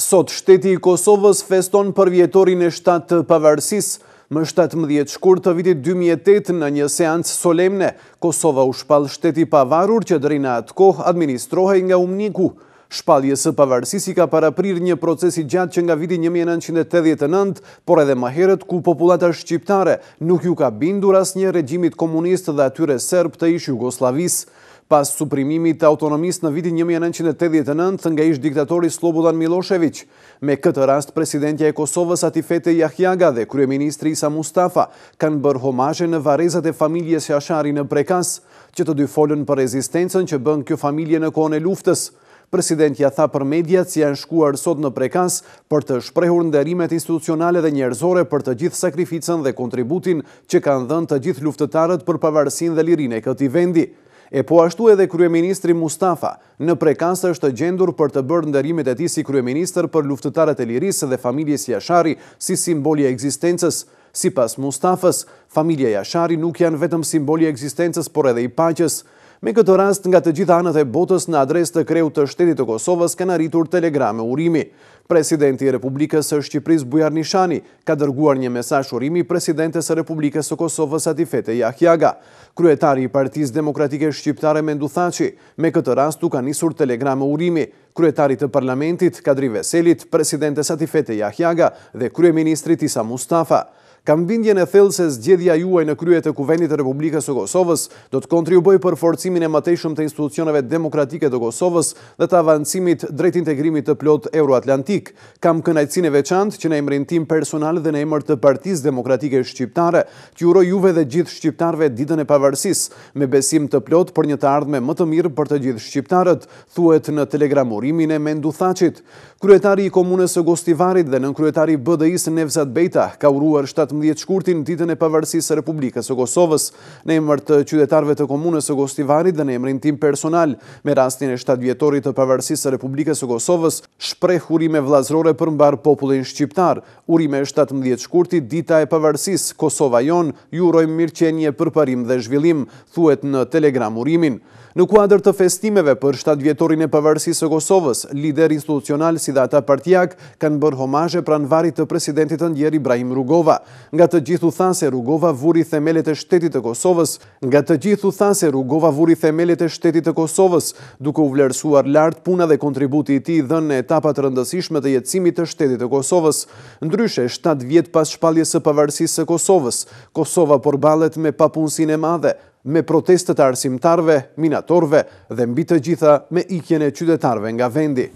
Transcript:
Sot, shteti i Kosovës feston për vjetorin e shtatë të pavarësisë, Më 17 shkur të vitit 2008 në një seancë solemne, Kosova u shpal shteti pavarur që dërina atë kohë administrohej nga umniku. Shpaljes së pavarësisi ka paraprir një procesi gjatë që nga viti 1989, por edhe maheret ku populata shqiptare nuk ju ka bindur as një regjimit komunist dhe atyre serb të ishë Jugoslavisë pas suprimimit të autonomisë në vitin 1989 nga ish diktatori Slobodan Milosevic. Me këtë rast, presidentja e Kosovës Atifete Jahjaga dhe kryeministri Isa Mustafa kanë bërë homaje në varezat e familjes Jashari në Prekas, që të dy folën për rezistencën që bën kjo familje në kone luftës. Presidentja tha për mediat si janë shkuar sot në prekas për të shprehur nderimet institucionale dhe njerëzore për të gjithë sakrificën dhe kontributin që kanë dhënë të gjithë luftëtarët për pavarësin dhe lirin e këti vendi. E po ashtu edhe Kryeministri Mustafa, në prekansë është gjendur për të bërë ndërimit e ti si Kryeministër për luftëtarët e lirisë dhe familjes Jashari si simboli e eksistencës. Si pas Mustafës, familje Jashari nuk janë vetëm simboli e eksistencës, por edhe i paqës. Me këtë rast nga të gjitha anët e botës në adres të kreut të shtetit të Kosovës kanë arritur telegrame urimi. Presidenti i Republikës së Shqipëris Bujar Nishani ka dërguar një mesaj shurimi Presidentes e Republikës së Kosovës Atifete Jahjaga. Kryetari i Partiz Demokratike Shqiptare Mendu Thaci me këtë rastu ka njësur telegrame urimi. Kryetari të Parlamentit Kadri Veselit, Presidentes Atifete Jahjaga dhe Kryeministrit Tisa Mustafa kam bindjen e thellë se zgjedhja juaj në kryet e Kuvendit e Republikës së Kosovës do të kontribuojë për forcimin e mëtejshëm të institucioneve demokratike të Kosovës dhe të avancimit drejt integrimit të plot euroatlantik. Kam kënaqësinë veçant veçantë që në emrin tim personal dhe në emër të Partisë Demokratike Shqiptare, t'ju uroj juve dhe gjithë shqiptarëve ditën e pavarësisë me besim të plot për një të ardhme më të mirë për të gjithë shqiptarët, thuhet në telegramurimin e Menduthaçit. Kryetari i komunës së Gostivarit dhe nën kryetari i BDI-s Nevzat Bejta ka uruar 18 shkurtin në ditën e pavarësisë së Republikës së Kosovës në emër të qytetarëve të komunës së Gostivarit dhe në emrin tim personal me rastin e 7 vjetorit të pavarësisë së Republikës së Kosovës shpreh hurime vëllazërore për mbar popullin shqiptar urime e 17 shkurtit dita e pavarësisë Kosova jon ju mirqenje mirëqenie për parim dhe zhvillim thuhet në telegram urimin Në kuadrë të festimeve për 7 vjetorin e pëvërsisë e Kosovës, lider institucional si dhe ata partijak kanë bërë homaje pran varit të presidentit të ndjeri Ibrahim Rugova. Nga të gjithu thanë se Rugova vuri themelit e shtetit e Kosovës, nga të gjithu thanë se Rugova vuri themelet e shtetit të Kosovës, duke u vlerësuar lartë puna dhe kontributi i ti dhe në etapat rëndësishme të jetësimit të shtetit e Kosovës. Ndryshe, 7 vjet pas shpaljes e pëvërsisë e Kosovës, Kosova por balet me papunsin e madhe, me protestet arsimtarve, minatorve dhe mbi të gjitha me ikjene qytetarve nga vendi.